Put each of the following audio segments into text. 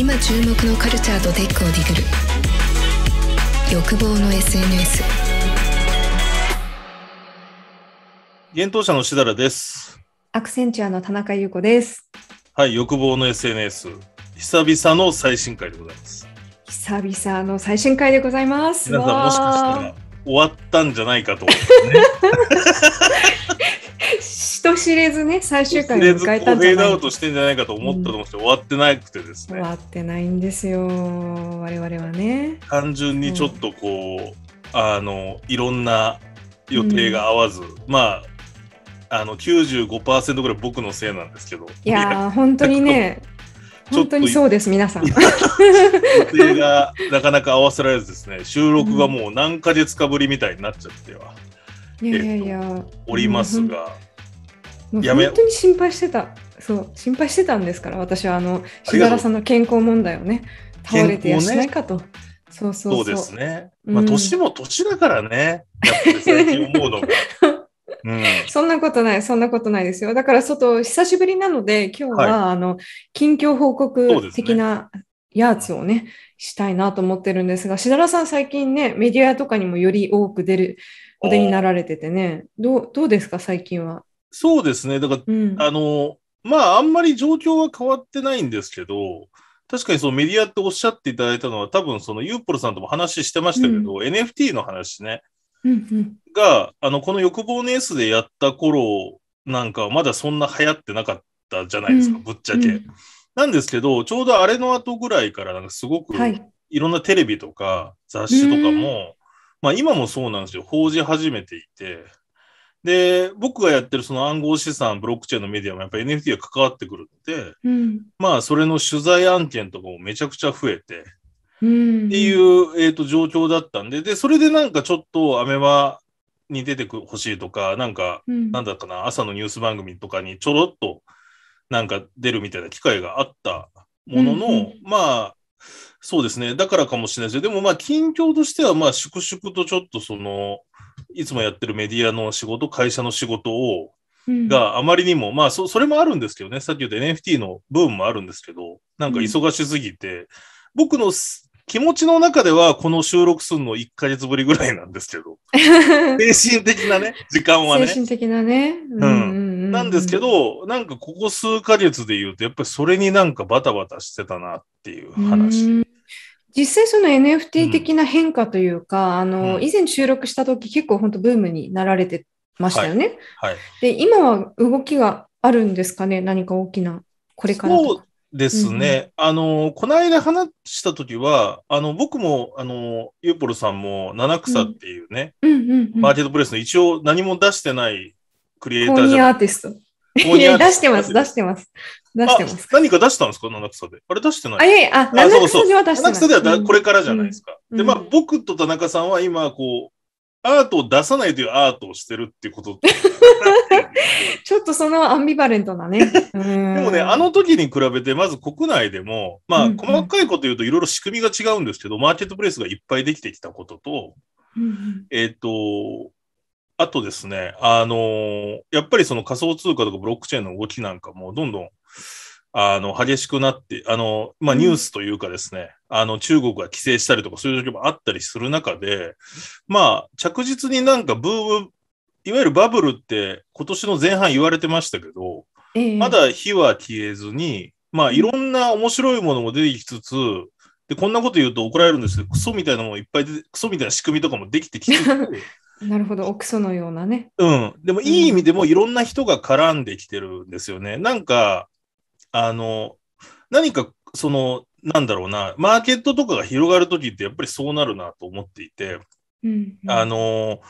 今注目のカルチャーとテックをディグる欲望の SNS 現当社のしだらですアクセンチュアの田中優子ですはい欲望の SNS 久々の最新回でございます久々の最新回でございます皆さんもしかしたら終わったんじゃないかと、ね、人知れずね、最終回で迎えたんじゃないフェードアウトしてんじゃないかと思ったと思って、うん、終わってなくてですね。終わってないんですよ、我々はね。単純にちょっとこう、あの、いろんな予定が合わず、まあ、あの95%ぐらい僕のせいなんですけど。いや本当にね、本当にそうです、皆さん。予定がなかなか合わせられずですね、収録がもう何ヶ月かぶりみたいになっちゃっては、うん、いやいやいや、おりますが、もう本当に心配してた。そう心配してたんですから私はあのし志らさんの健康問題をね倒れてやしないかと。そうそうですね。まあ、年も年だからね。最近思うのが。うん、そんなことない、そんなことないですよ。だから、外、久しぶりなので、今日は、はい、あの、近況報告的なやつをね、ねしたいなと思ってるんですが、しだらさん、最近ね、メディアとかにもより多く出る、お出になられててね、どうどうですか、最近は。そうですね。だから、うん、あの、まあ、あんまり状況は変わってないんですけど、確かにそのメディアっておっしゃっていただいたのは、多分そのユーポルさんとも話してましたけど、うん、NFT の話ね、うんうん、が、あの、この欲望のエースでやった頃なんかまだそんな流行ってなかったじゃないですか、うん、ぶっちゃけ。なんですけど、ちょうどあれの後ぐらいから、なんかすごく、いろんなテレビとか雑誌とかも、まあ今もそうなんですよ、報じ始めていて、で、僕がやってるその暗号資産、ブロックチェーンのメディアもやっぱ NFT が関わってくるので、うん、まあ、それの取材案件とかもめちゃくちゃ増えて、っていう、えっ、ー、と、状況だったんで、で、それでなんかちょっとアメマに出てほしいとか、なんか、なんだかな、朝のニュース番組とかにちょろっとなんか出るみたいな機会があったものの、うんうん、まあ、そうですね。だからかもしれないですよ。でもまあ、近況としては、まあ、粛々とちょっとその、いつもやってるメディアの仕事、会社の仕事を、うん、があまりにも、まあそ、それもあるんですけどね、さっき言った NFT の部分もあるんですけど、なんか忙しすぎて、うん、僕の気持ちの中では、この収録するの1ヶ月ぶりぐらいなんですけど、精神的なね、時間はね。精神的なね。うん、うんなんですけど、なんかここ数ヶ月で言うと、やっぱりそれになんかバタバタしてたなっていう話。う実際その NFT 的な変化というか、うん、あの、以前収録した時結構本当ブームになられてましたよね。はい、はい、で、今は動きがあるんですかね何か大きな、これからそうですね。うん、あの、この間話した時は、あの、僕も、あの、ユーポルさんも、七草っていうね、マーケットプレスの一応何も出してないクリエイターじゃアーティスト。いや、出してます、出してます。出してます。何か出したんですか七草で。あれ出してないあ、いやあ、七草では出してない。七草ではこれからじゃないですか。で、まあ、僕と田中さんは今、こう、アートを出さないというアートをしてるってこと。ちょっとそのアンビバレントなね。でもね、あの時に比べて、まず国内でも、まあ、細かいこと言うといろいろ仕組みが違うんですけど、マーケットプレイスがいっぱいできてきたことと、えっ、と、あとですね、あのー、やっぱりその仮想通貨とかブロックチェーンの動きなんかもどんどん、あの、激しくなって、あの、まあ、ニュースというかですね、うん、あの、中国が規制したりとかそういう時もあったりする中で、まあ、着実になんかブーム、いわゆるバブルって今年の前半言われてましたけど、えー、まだ火は消えずに、まあ、いろんな面白いものも出てきつつ、で、こんなこと言うと怒られるんですけど、クソみたいなものいっぱいて、クソみたいな仕組みとかもできてきて、なるほど、奥そのようなね。うん。でも、いい意味でもいろんな人が絡んできてるんですよね。うん、なんか、あの、何か、その、なんだろうな、マーケットとかが広がるときって、やっぱりそうなるなと思っていて、うん、うん、あの、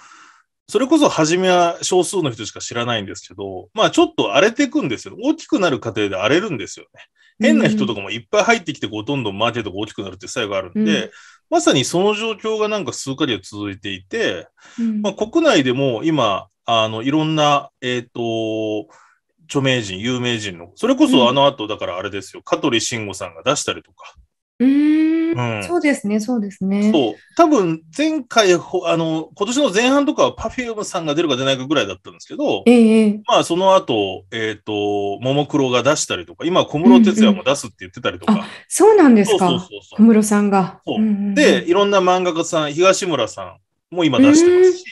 それこそ初めは少数の人しか知らないんですけど、まあちょっと荒れていくんですよ。大きくなる過程で荒れるんですよね。変な人とかもいっぱい入ってきて、う、どんどんマーケットが大きくなるっていう作用があるんで、うん、まさにその状況がなんか数ヶ月続いていて、うん、まあ、国内でも今、あの、いろんな、えっ、ー、と、著名人、有名人の、それこそあの後、だからあれですよ、うん、香取慎吾さんが出したりとか、うん、そうですね、そうですね。そう。多分、前回、あの、今年の前半とかは Perfume さんが出るか出ないかぐらいだったんですけど、ええ、まあ、その後、えっ、ー、と、ももクロが出したりとか、今、小室哲哉も出すって言ってたりとか。うんうん、そうなんですかそうそうそう小室さんが、うんうん。で、いろんな漫画家さん、東村さんも今出してますし、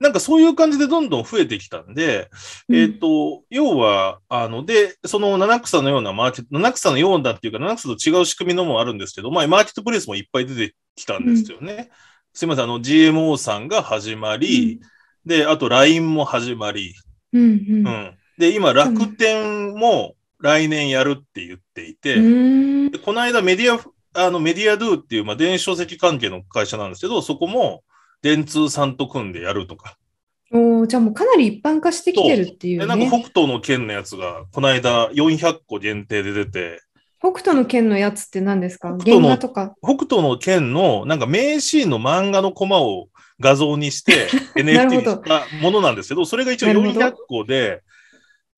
なんかそういう感じでどんどん増えてきたんで、えっ、ー、と、要は、あの、で、その七草のようなマーケット、七草のようなっていうか、七草と違う仕組みのもあるんですけど、まあ、マーケットプレイスもいっぱい出てきたんですよね。うん、すいません、あの、GMO さんが始まり、うん、で、あと LINE も始まり、うん、うん、で、今、楽天も来年やるって言っていて、この間メディア、あの、メディアドゥっていう、まあ、電子書籍関係の会社なんですけど、そこも、電通さんと組んでやるとか。おじゃあもうかなり一般化してきてるっていう、ね、なんか北斗の剣のやつが、この間400個限定で出て。北斗の剣のやつって何ですか原画とか。北斗の剣のなんか名シーンの漫画のコマを画像にして NFT にしたものなんですけど、どそれが一応400個で、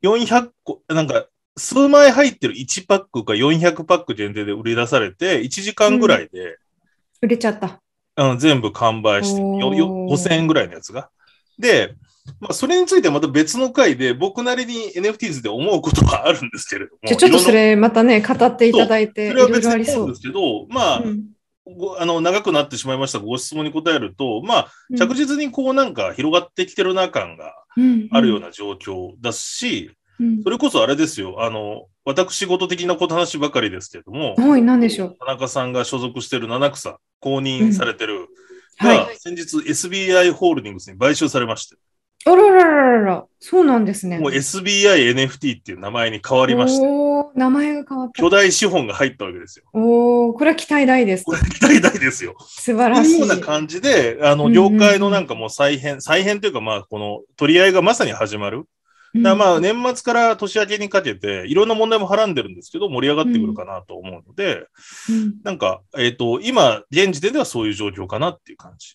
400個、なんか数枚入ってる1パックか400パック限定で売り出されて、1時間ぐらいで、うん、売れちゃった。あの全部完売して、5000円ぐらいのやつが。で、まあ、それについてはまた別の回で、僕なりに NFTs で思うことはあるんですけれども。ちょっとそれまたね、語っていただいて、ろいろありそうですけど、まあ、うんあの長くなってしまいましたご質問に答えると、まあ、着実にこうなんか広がってきてるな感があるような状況だし、それこそあれですよ、あの、私事的なこと話ばかりですけれども、はい、何でしょう。田中さんが所属している七草、公認されてる、うん、が、はい、先日 SBI ホールディングスに買収されまして。あららららら、そうなんですね。もう SBI NFT っていう名前に変わりまして。お名前が変わった。巨大資本が入ったわけですよ。おお、これは期待大です。これ期待大ですよ。素晴らしい。ような感じで、あの、業界のなんかもう再編、うんうん、再編というかまあ、この取り合いがまさに始まる。だまあ年末から年明けにかけて、いろんな問題もはらんでるんですけど、盛り上がってくるかなと思うので、うんなんか、えっ、ー、と、今、現時点ではそういう状況かなっていう感じ。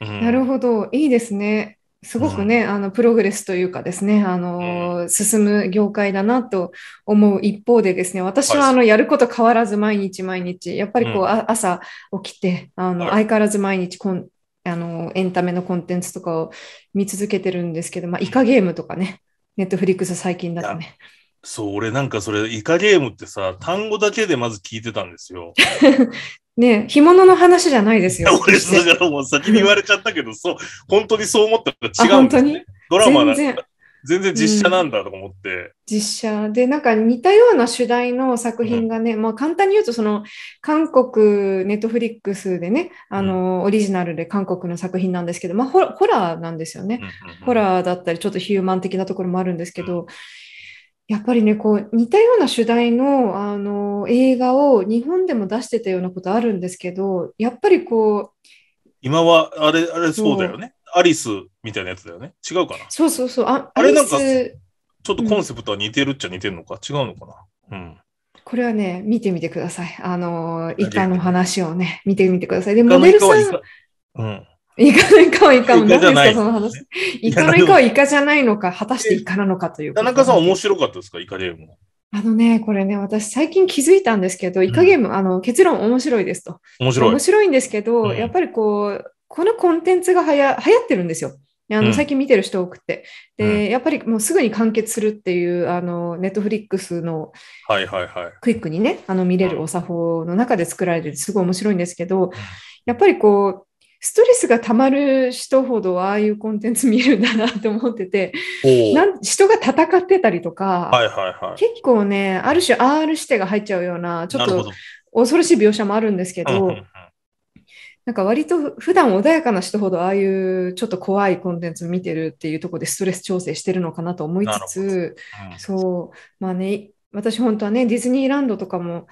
うん、なるほど、いいですね。すごくね、あのプログレスというかですね、あの進む業界だなと思う一方でですね、私はあのやること変わらず毎日毎日、やっぱりこう、朝起きて、あの相変わらず毎日こんあのエンタメのコンテンツとかを見続けてるんですけど、まあ、イカゲームとかね、ネットフリックス最近だとね。そう、俺なんかそれ、イカゲームってさ、単語だけでまず聞いてたんですよ。ねえ、干物の話じゃないですよ。俺、だからもう先に言われちゃったけど、そう、本当にそう思ったら違うんです、ね、ドラマなんだ。全然実写なんだとか思って、うん、実写でなんか似たような主題の作品がね、うん、まあ簡単に言うとその韓国ネットフリックスでねあの、オリジナルで韓国の作品なんですけど、まあ、ホラーなんですよね、ホラーだったりちょっとヒューマン的なところもあるんですけど、やっぱりね、こう似たような主題のあの映画を日本でも出してたようなことあるんですけど、やっぱりこう。今はあれ、あれそうだよね。アリスみたいなやつだよね。違うかな。そうそうそう。ああれなんか、ちょっとコンセプトは似てるっちゃ似てるのか、うん、違うのかな。うん。これはね、見てみてください。あの、イカの話をね、見てみてください。で、モデルさん。うん。イカのイカはイカも何ですか、その話。イカのイカはイカじゃないのか、果たしてイカなのかという。田中さん面白かったですか、イカゲームあのね、これね、私最近気づいたんですけど、イカゲーム、うん、あの結論面白いですと。面白い。面白いんですけど、うん、やっぱりこう、このコンテンツがはや流行ってるんですよ。あの最近見てる人多くて、うん、でやっぱりもうすぐに完結するっていうあのネットフリックスのクイックにね、はいはいはい、あの見れるお作法の中で作られてすごい面白いんですけど、うん、やっぱりこうストレスがたまる人ほどああいうコンテンツ見るんだなと思っててなん人が戦ってたりとか、はいはいはい、結構ねある種 R 指定が入っちゃうようなちょっと恐ろしい描写もあるんですけど、なんか割と普段穏やかな人ほどああいうちょっと怖いコンテンツ見てるっていうところでストレス調整してるのかなと思いつつ、うん、そうまあね私本当はねディズニーランドとかも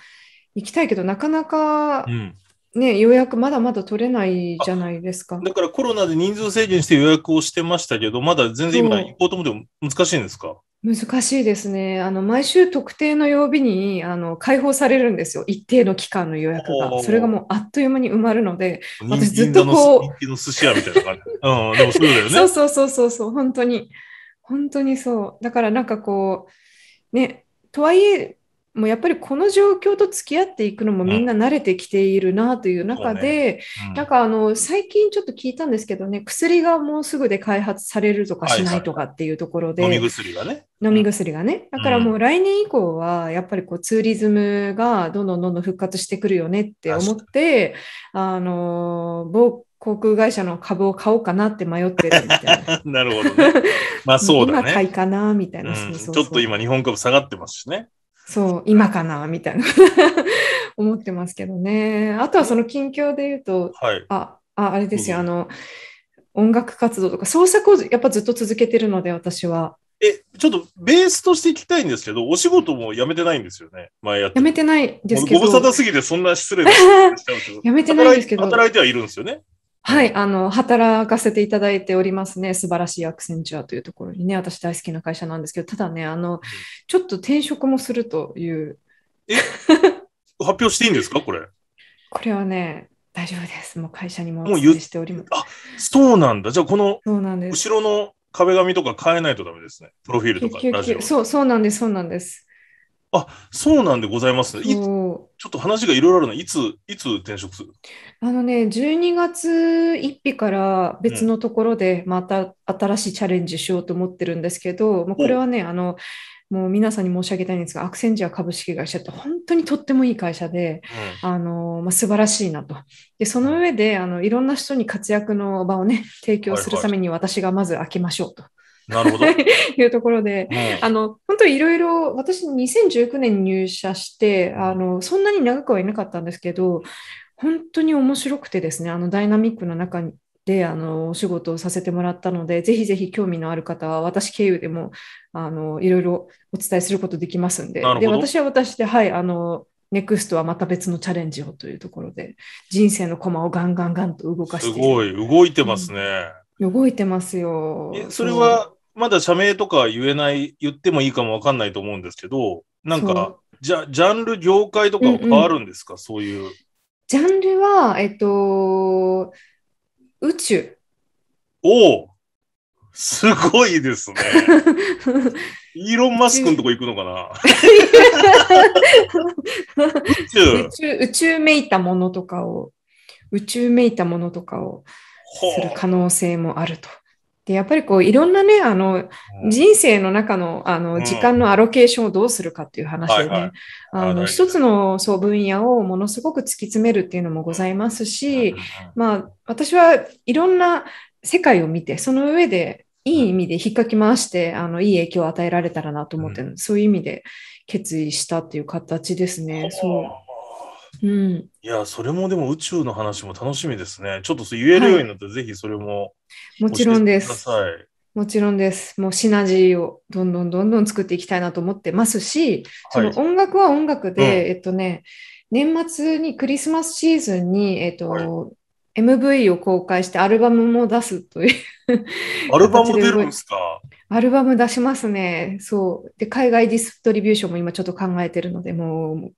行きたいけどなかなか、うん予約まだまだ取れないじゃないですか。だからコロナで人数制限して予約をしてましたけど、まだ全然今行こうと思っても難しいんですか難しいですね。あの毎週特定の曜日にあの開放されるんですよ。一定の期間の予約が。それがもうあっという間に埋まるので、私ずっとこう。人気の寿司屋みたいな感じ。うん、でもそうだよね。そうそうそうそうそう、本当に。本当にそう。だからなんかこう、ね、とはいえ、もうやっぱりこの状況と付き合っていくのもみんな慣れてきているなという中で、うんねうん、なんかあの最近ちょっと聞いたんですけどね、薬がもうすぐで開発されるとかしないとかっていうところで、はいはい、飲み薬がね。飲み薬がね、うん。だからもう来年以降はやっぱりこうツーリズムがどんどんどんどん復活してくるよねって思って、あの、某航空会社の株を買おうかなって迷ってるみたいな。なるほど、ね。まあそうだね。今買いかなみたいな、うちょっと今日本株下がってますしね。そう、今かな、みたいな 思ってますけどね。あとはその近況で言うと、はい、あ、ああれですよ、うん、あの、音楽活動とか創作をやっぱずっと続けてるので、私は。え、ちょっとベースとして聞きたいんですけど、お仕事も辞めてないんですよね、前やって。辞めてないですけど。ご無沙汰すぎてそんな失礼なや めてないんですけど。働いてはいるんですよね。はい、あの働かせていただいておりますね、素晴らしいアクセンチュアというところにね、私大好きな会社なんですけど、ただね、あのちょっと転職もするという。え 発表していいんですか、これ。これはね、大丈夫です。もう会社にもお伝えしております。あそうなんだ。じゃあ、この後ろの壁紙とか変えないとダメですね。プロフィールとかそう、そうなんです、そうなんです。あそうなんでございますね。ちょっと話がいろいろあるのいついつ転職するあのね12月1日から別のところでまた新しいチャレンジしようと思ってるんですけど、うん、これはねあのもう皆さんに申し上げたいんですがアクセンジア株式会社って本当にとってもいい会社で、うん、あのまあ、素晴らしいなとでその上であのいろんな人に活躍の場をね提供するために私がまず開けましょうと。なるほど。いうところで、うん、あの、本当いろいろ、私2019年入社して、あの、そんなに長くはいなかったんですけど、本当に面白くてですね、あのダイナミックな中に、であのお仕事をさせてもらったので、ぜひぜひ興味のある方は、私経由でもあのいろいろお伝えすることできますんで、で私は私で、はい、あの、ネクストはまた別のチャレンジをというところで、人生の駒をガンガンガンと動かして。すごい、動いてますね。うん、動いてますよ。それはまだ社名とか言えない、言ってもいいかもわかんないと思うんですけど、なんか、じゃジャンル、業界とかは変わるんですか、うんうん、そういう。ジャンルは、えっと、宇宙。おおすごいですね。イーロン・マスクのとこ行くのかな宇宙宇宙宇宙めいたものとかを、宇宙めいたものとかをする可能性もあると。でやっぱりこういろんなねあの、人生の中のあの、時間のアロケーションをどうするかっていう話でね、あの一つのそう分野をものすごく突き詰めるっていうのもございますし、まあ私はいろんな世界を見てその上でいい意味で引っかき回してあのいい影響を与えられたらなと思ってうん、そういう意味で決意したっていう形ですね。そううん、いや、それもでも宇宙の話も楽しみですね。ちょっとそ言えるようになって、はい、ぜひそれももちろんです。もちろんです。もうシナジーをどんどんどんどん作っていきたいなと思ってますし、その音楽は音楽で、はい、えっとね、年末にクリスマスシーズンに、えっと、はい MV を公開してアルバムも出すというアルバム出るんですかアルバム出しますね。そう。で、海外ディストリビューションも今ちょっと考えてるので、もう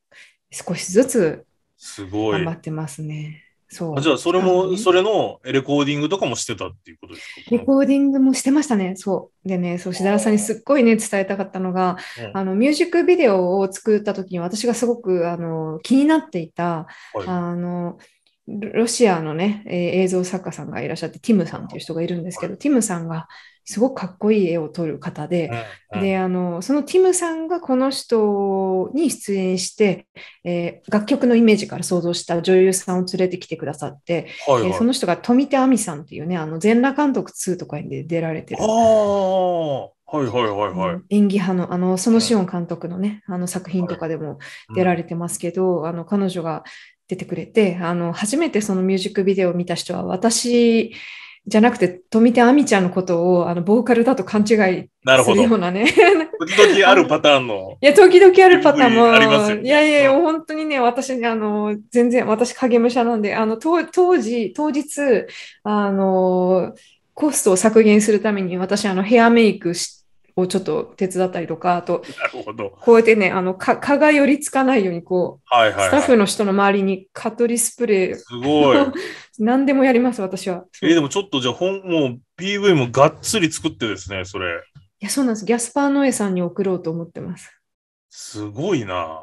少しずつ頑張ってますね。そうじゃあ、それも、ね、それのレコーディングとかもしてたっていうことですかレコーディングもしてましたね。そう。でね、そう、志田さんにすっごいね、伝えたかったのが、あの、ミュージックビデオを作った時に私がすごく、あの、気になっていた、はい、あの、ロシアのね、えー、映像作家さんがいらっしゃって、ティムさんっていう人がいるんですけど、ティムさんがすごくかっこいい絵を撮る方で、うんうん、であのそのティムさんがこの人に出演して、えー、楽曲のイメージから想像した女優さんを連れてきてくださって、はいはい、えー、その人が富手亜美さんっていうねあの全裸監督2とかで出られてる。あ、はいはいはいはい。演技派の、あの、そのシオン監督のね、あの作品とかでも出られてますけど、はいうん、あの、彼女が出てくれて、あの、初めてそのミュージックビデオを見た人は、私じゃなくて、富田亜美ちゃんのことをあのボーカルだと勘違いするようなね。時々あるパターンの。いや、時々あるパターンも。ありますいやいや、本当にね、私、あの、全然、私、影武者なんで、あの、当時、当日、あの、コストを削減するために私あのヘアメイクしをちょっと手伝ったりとか、あと、こうやってね、あの蚊が寄りつかないようにこう、はいはいはい、スタッフの人の周りに蚊取りスプレー、すごい 何でもやります、私は。えー、でもちょっとじゃあ本、もう PV もがっつり作ってですね、それ。いや、そうなんです。ギャスパー・ノエさんに送ろうと思ってます。すごいな。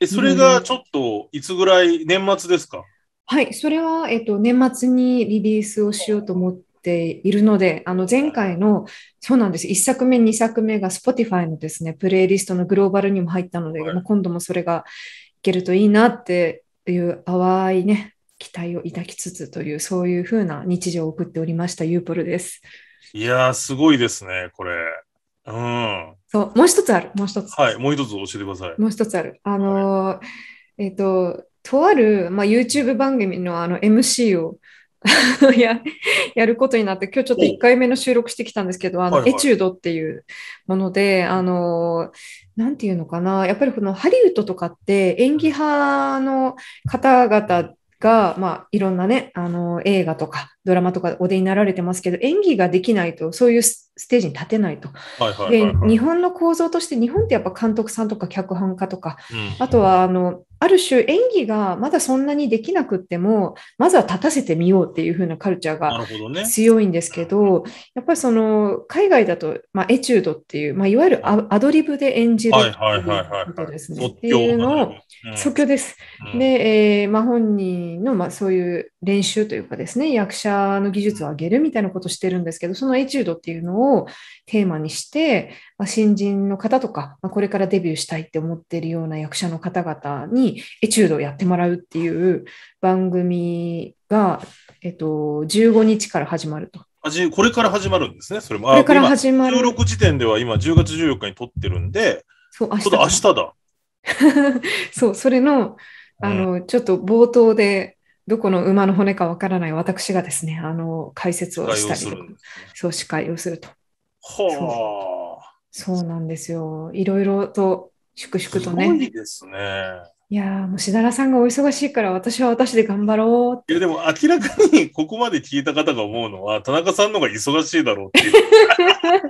え、それがちょっと、いつぐらい、年末ですか、はい、それは、えっと、年末にリリースをしようと思って、ているので、あの前回の、そうなんです、1作目、2作目が Spotify のですね、プレイリストのグローバルにも入ったので、はい、今度もそれがいけるといいなっていう淡いね、期待を抱きつつという、そういうふうな日常を送っておりました、ユーポルです。いやすごいですね、これ。うん。そう、もう一つある、もう一つ。はい、もう一つ教えてください。もう一つある。あのーはい、えっ、ー、と、とある、まあ、YouTube 番組のあの MC を ややることになって今日ちょっと1回目の収録してきたんですけどあの、エチュードっていうものであのなんていうのかなやっぱりこのハリウッドとかって演技派の方々が、まあ、いろんなねあの映画とかドラマとかお出になられてますけど演技ができないとそういうステージに立てないと。で日本の構造として日本ってやっぱ監督さんとか脚本家とか、うん、あとはあのある種演技がまだそんなにできなくってもまずは立たせてみようっていう風なカルチャーが強いんですけど、ね、やっぱりその海外だと、まあ、エチュードっていう、まあ、いわゆるアドリブで演じることですね。っていうのを即興です。うん、で、えー、まあ、本人の、まあ、そういう練習というかですね役者の技術を上げるみたいなことをしてるんですけどそのエチュードっていうのをテーマにしてまあ、新人の方とか、まあ、これからデビューしたいって思ってるような役者の方々にエチュードをやってもらうっていう番組が、えっと、15日から始まると。これから始まるんですね、それも。これから始まる。16時点では今10月14日に撮ってるんで、そう、明日だ。明日だ そう、それの、あの、うん、ちょっと冒頭で、どこの馬の骨かわからない私がですね、あの、解説をしたり、そう、司会をすると。はあ。そうなんですよ。いろいろと粛々とね。すごいですね。いやもうしだらさんがお忙しいから私は私で頑張ろうって。いやでも明らかにここまで聞いた方が思うのは田中さんの方が忙しいだろうっていう。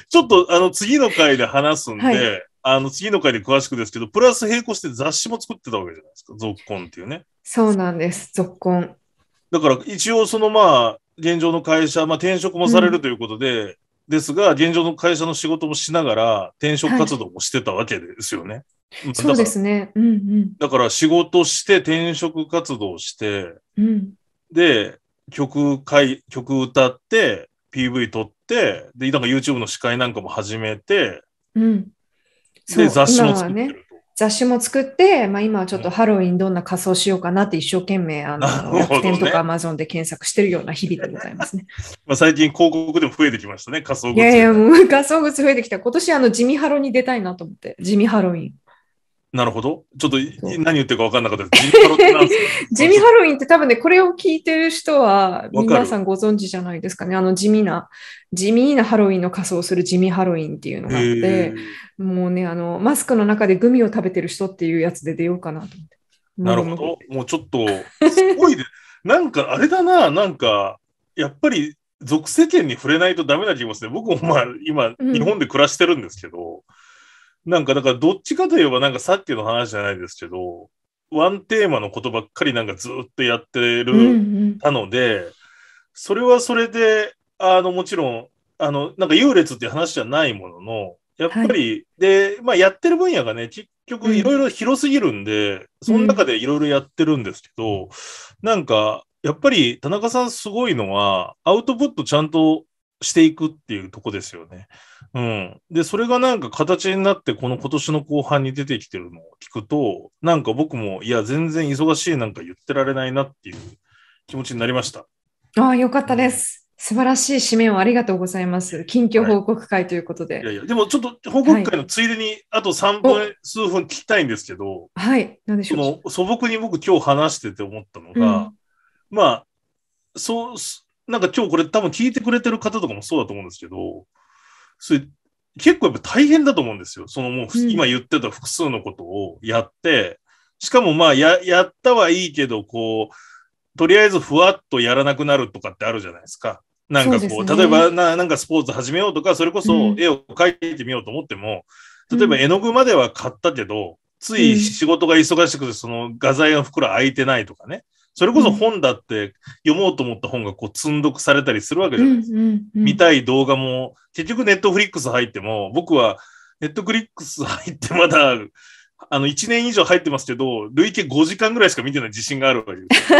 ちょっとあの次の回で話すんで、はい、あの次の回で詳しくですけど、プラス並行して雑誌も作ってたわけじゃないですか、続婚っていうね。そうなんです、続婚。だから一応そのまあ現状の会社、まあ、転職もされるということで、うんですが、現状の会社の仕事もしながら、転職活動もしてたわけですよね。はい、そうですね、うんうん。だから仕事して転職活動して、うん、で、曲い、曲歌って、PV 撮って、で、なんか YouTube の司会なんかも始めて、うん、で、雑誌も作ってる。雑誌も作って、まあ、今はちょっとハロウィンどんな仮装しようかなって一生懸命あの、ね、楽天とかアマゾンで検索してるような日々でございますね。まあ最近広告でも増えてきましたね、仮装グッズ。いやいや、もう仮装グッズ増えてきた。今年あの地味ハロに出たいなと思って、地味ハロウィン。なるほど。ちょっと何言ってるか分かんなかったです。地味ハロウィンって多分ね、これを聞いてる人は皆さんご存知じゃないですかね。あの地味な、地味なハロウィンの仮装をする地味ハロウィンっていうのがあって、もうね、あの、マスクの中でグミを食べてる人っていうやつで出ようかなと思って。なるほど。もうちょっと、すごいで、なんかあれだな、なんか、やっぱり俗世間に触れないとダメな気もしで、僕もまあ今、日本で暮らしてるんですけど、なんかだからどっちかといえばなんかさっきの話じゃないですけど、ワンテーマのことばっかりなんかずっとやってる、うんうん、たので、それはそれで、あの、もちろん、あの、なんか優劣っていう話じゃないものの、やっぱり、はい、で、まあやってる分野がね、結局いろいろ広すぎるんで、うん、その中でいろいろやってるんですけど、うん、なんか、やっぱり田中さんすごいのは、アウトプットちゃんとしていくっていうとこですよね。うん。で、それがなんか形になって、この今年の後半に出てきてるのを聞くと、なんか僕も、いや、全然忙しいなんか言ってられないなっていう気持ちになりました。ああ、よかったです。素晴らしい締めをありがとうございます。近況報告会ということで。はい、いやいや、でもちょっと報告会のついでに、あと3分、はい、数分聞きたいんですけど、はい、なんでしょう。素朴に僕今日話してて思ったのが、うん、まあ、そう、なんか今日これ多分聞いてくれてる方とかもそうだと思うんですけど、それ結構やっぱ大変だと思うんですよ。そのもう、今言ってた複数のことをやって、しかもまあや、やったはいいけど、こう、とりあえずふわっとやらなくなるとかってあるじゃないですか。なんかこう、うね、例えばな、なんかスポーツ始めようとか、それこそ絵を描いてみようと思っても、うん、例えば絵の具までは買ったけど、つい仕事が忙しくて、その画材の袋空いてないとかね。それこそ本だって読もうと思った本がこう積んどくされたりするわけじゃないですか。見たい動画も、結局ネットフリックス入っても、僕はネットフリックス入ってまだ、あの、1年以上入ってますけど、累計5時間ぐらいしか見てない自信があるわけです。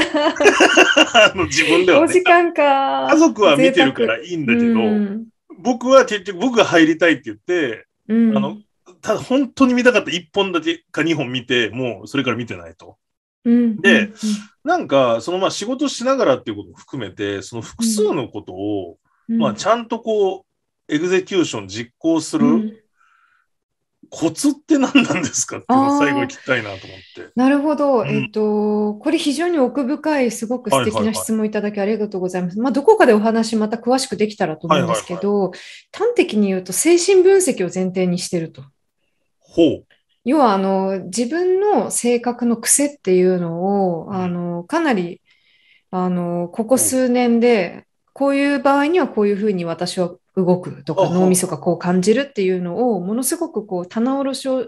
あの自分では、ね。5時間か。家族は見てるからいいんだけど、うん、僕は結局僕が入りたいって言って、うん、あの、ただ本当に見たかった1本だけか2本見て、もうそれから見てないと。うん、で、なんか、そのまあ仕事しながらっていうことも含めて、その複数のことを、まあちゃんとこう、エグゼキューション実行するコツって何なんですかっていうのを最後に聞きたいなと思って。なるほど、うん、えっ、と、これ非常に奥深い、すごく素敵な質問いただきありがとうございます。まあ、どこかでお話また詳しくできたらと思うんですけど、端的に言うと精神分析を前提にしてると。ほう。要はあの自分の性格の癖っていうのをあのかなりあのここ数年でこういう場合にはこういうふうに私は動くとか脳みそがこう感じるっていうのをものすごくこう棚卸しを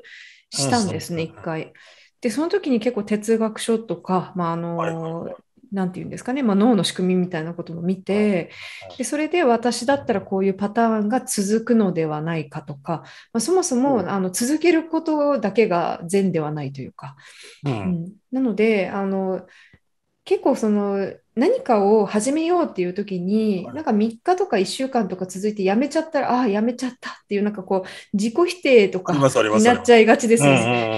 したんですね一回。でその時に結構哲学書とか、まあ、あの何て言うんですかね、まあ、脳の仕組みみたいなことも見てでそれで私だったらこういうパターンが続くのではないかとか、まあ、そもそもあの続けることだけが善ではないというか、うん、うん、なのであの結構その何かを始めようっていう時に、なんか3日とか1週間とか続いてやめちゃったらああやめちゃったっていうなんかこう自己否定とかになっちゃいがちです、だ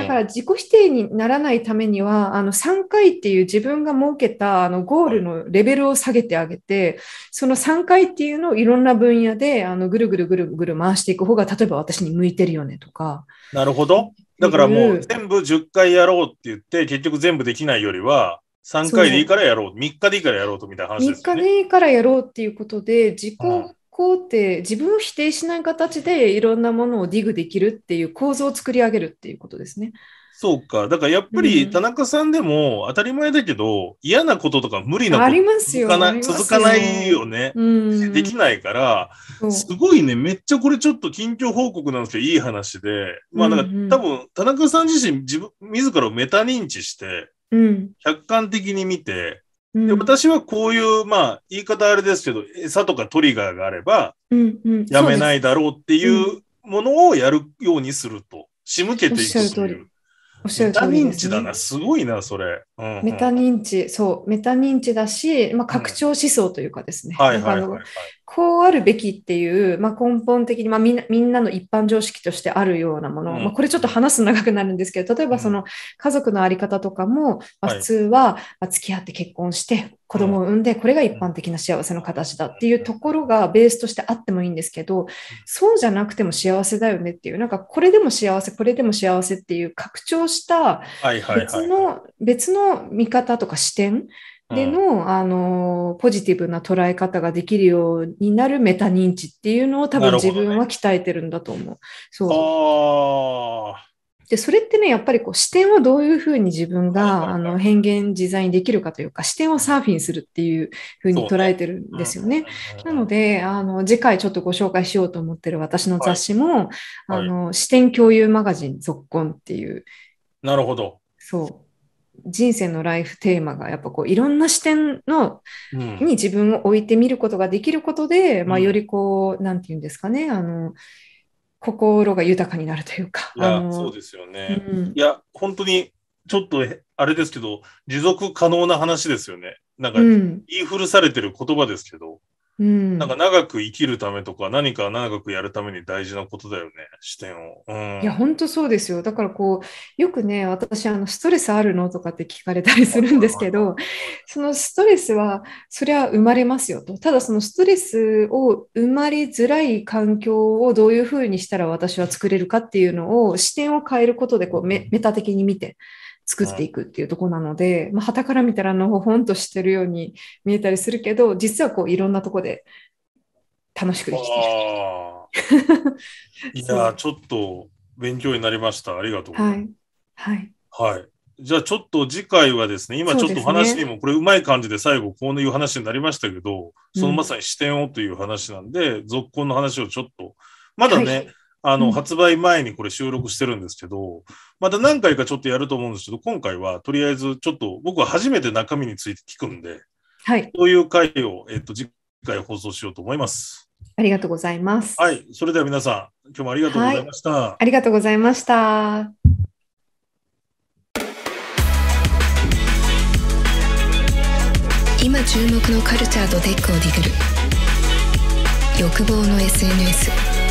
から自己否定にならないためにはあの3回っていう自分が設けたあのゴールのレベルを下げてあげてその3回っていうのをいろんな分野であのぐるぐるぐるぐる回していく方が例えば私に向いてるよねとか。なるほどだからもう全部10回やろうって言って結局全部できないよりは3回でいいからやろう、3日でいいからやろうとみたいな話です、ね、3日でいいからやろうっていうことで、自己肯定、うん、自分を否定しない形でいろんなものをディグできるっていう構造を作り上げるっていうことですね。そうか。だからやっぱり田中さんでも当たり前だけど、うん、嫌なこととか無理なこととか続かないよね、うん、できないから、すごいね、めっちゃこれちょっと近況報告なんですけど、いい話で。まあなんか、うんうん、多分田中さん自身自分、自らをメタ認知して、うん、客観的に見て、うん、で私はこういう、まあ、言い方あれですけど、餌とかトリガーがあれば、やめないだろうっていうものをやるようにすると、仕向けていくという。メタ認知だな、すごいな、それ、うんうん。メタ認知、そう、メタ認知だし、まあ、拡張思想というかですね。はいはい、はい、こうあるべきっていう、まあ、根本的に、まあ、みんなみんなの一般常識としてあるようなもの、うん、まあ、これちょっと話す長くなるんですけど例えばその家族の在り方とかも、まあ、普通は、ま付き合って結婚して子供を産んでこれが一般的な幸せの形だっていうところがベースとしてあってもいいんですけどそうじゃなくても幸せだよねっていうなんかこれでも幸せこれでも幸せっていう拡張した別の,、別の見方とか視点での、あの、ポジティブな捉え方ができるようになるメタ認知っていうのを多分自分は鍛えてるんだと思う。ね、そう。で、それってね、やっぱりこう視点をどういうふうに自分が、あの変幻自在にできるかというか、視点をサーフィンするっていうふうに捉えてるんですよね。なので、あの、次回ちょっとご紹介しようと思ってる私の雑誌も、はい、あの、はい、視点共有マガジン続婚っていう。なるほど。そう。人生のライフテーマがやっぱこういろんな視点の、に自分を置いてみることができることで、うん、まあ、よりこう何て言うんですかねあの心が豊かになるというか。いやそうですよね、うん、いや本当にちょっとあれですけど持続可能な話ですよね。なんか言い古されてる言葉ですけど。うん、なんか長く生きるためとか何か長くやるために大事なことだよね視点を、うん、いや本当そうですよだからこうよくね私あのストレスあるのとかって聞かれたりするんですけどそのストレスはそれは生まれますよとただそのストレスを生まれづらい環境をどういうふうにしたら私は作れるかっていうのを視点を変えることでこうメメタ的に見て作っていくっていうとこなので、まあ、から見たらのほほんとしてるように見えたりするけど、実はこういろんなとこで楽しく生きてる。いや、ちょっと勉強になりました。ありがとうはい。はい。はい。じゃあちょっと次回はですね、今ちょっと話にもこれうまい感じで最後こういう話になりましたけど、そのまさに視点をという話なんで、うん、続行の話をちょっと、まだね、はいあの、発売前にこれ収録してるんですけど、また何回かちょっとやると思うんですけど、今回はとりあえずちょっと僕は初めて中身について聞くんで、はい。そういう回を、えっと、次回放送しようと思います。ありがとうございます。はい。それでは皆さん、今日もありがとうございました。はい、ありがとうございました。今注目のカルチャーとテックをディグる欲望の SNS